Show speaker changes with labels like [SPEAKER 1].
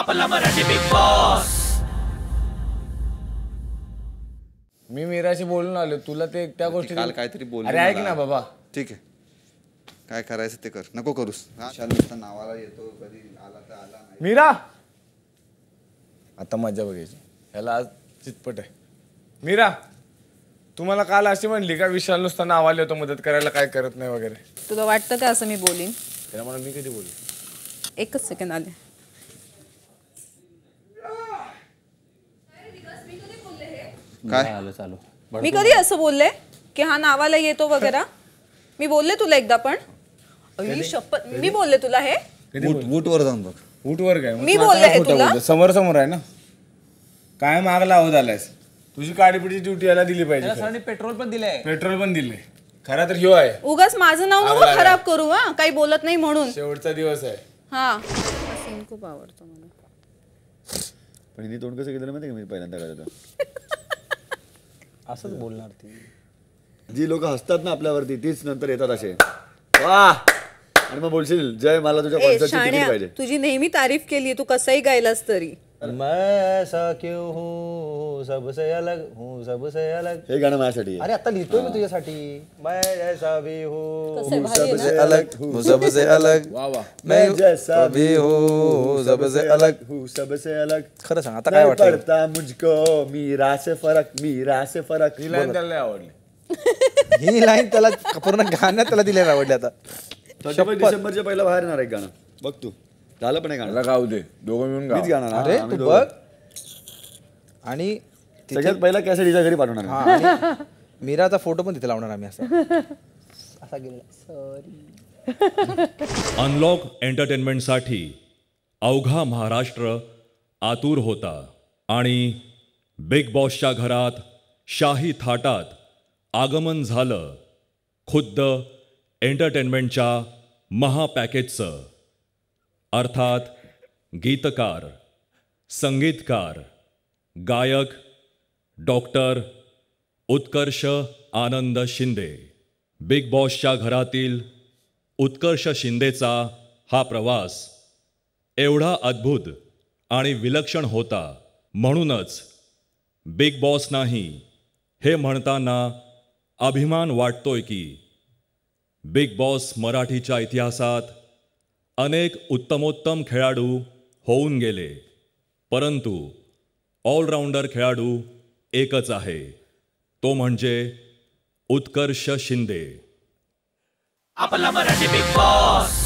[SPEAKER 1] आपला Marathi Bigg Boss मी मीराशी बोलून आलो तुला ते त्या गोष्टी काल काहीतरी बोल अरे ऐक ना बाबा ठीक आहे काय करायचं ते कर नको करूस नावाला येतो कधी आला तर आला नाही मीरा आता मजा बघायची ह्याला आज चितपट आहे मीरा तुम्हाला काल अशी म्हणली का विशाल नुसता नावाला येतो मदत करायला काय करत नाही वगैरे तुला वाटतं का असं मी बोलीन त्याला म्हणून मी कधी बोलू एकच सेकंद आले काय आलं चालू मी कधी असं बोलले की हा नावाला येतो वगैरे मी बोलले तुला एकदा पण शपथ मी बोलले तुला हे वर जाऊन बघ काय मी बोलले तुला समोर समोर आहे ना काय माग लावत आलायस तुझी काडीपिडीची ड्युटी याला दिली पाहिजे पेट्रोल पण दिले पेट्रोल पण दिले खरं तर हिव आहे उगाच माझं नाव नको खराब करू हा काही बोलत नाही म्हणून शेवटचा दिवस आहे हा खूप आवडतो मला पण तोंड कसं केलं माहिती मी पहिल्यांदा करायचं असंच बोलणार ती जी लोक हसतात ना आपल्यावरती तीच नंतर येतात असे वा आणि मग बोलशील जय मला तुझ्या पाहिजे तुझी नेहमी तारीफ केली तू कसाही गायलास तरी मैं ऐसा क्यों हूँ सबसे अलग हूँ सबसे अलग हे गाणं माझ्यासाठी अरे आता लिहितोय मी तुझ्यासाठी मैं ऐसा भी हूँ सबसे अलग हूँ सबसे अलग मैं जैसा भी हूँ सबसे अलग हूँ सबसे अलग खरं सांग आता काय वाटतं पडता मुझको मीरा से फरक मीरा से फरक ही लाईन त्याला आवडली ही लाईन त्याला पूर्ण गाणं त्याला दिलेलं आवडली आता डिसेंबरच्या पहिला बाहेर येणार आहे गाणं बघ तू झालं पण गाणं गाऊ दे दोघं मिळून मीच गाणार अरे तू बघ आणि त्याच्यात पहिला कॅसेट हिच्या घरी पाठवणार मीराचा फोटो पण तिथे लावणार आम्ही असा असा गेला सॉरी अनलॉक एंटरटेनमेंटसाठी अवघा महाराष्ट्र आतुर होता आणि बिग बॉसच्या घरात शाही थाटात आगमन झालं खुद्द एंटरटेनमेंटच्या महापॅकेजचं अर्थात गीतकार संगीतकार गायक डॉक्टर उत्कर्ष आनंद शिंदे बिग बॉसच्या घरातील उत्कर्ष शिंदेचा हा प्रवास एवढा अद्भुत आणि विलक्षण होता म्हणूनच बिग बॉस नाही हे म्हणताना अभिमान वाटतोय की बिग बॉस मराठीच्या इतिहासात अनेक उत्तमोत्तम खेळाडू होऊन गेले परंतु ऑलराऊंडर खेळाडू एकच आहे तो म्हणजे उत्कर्ष शिंदे आपला मराठी बिग बॉस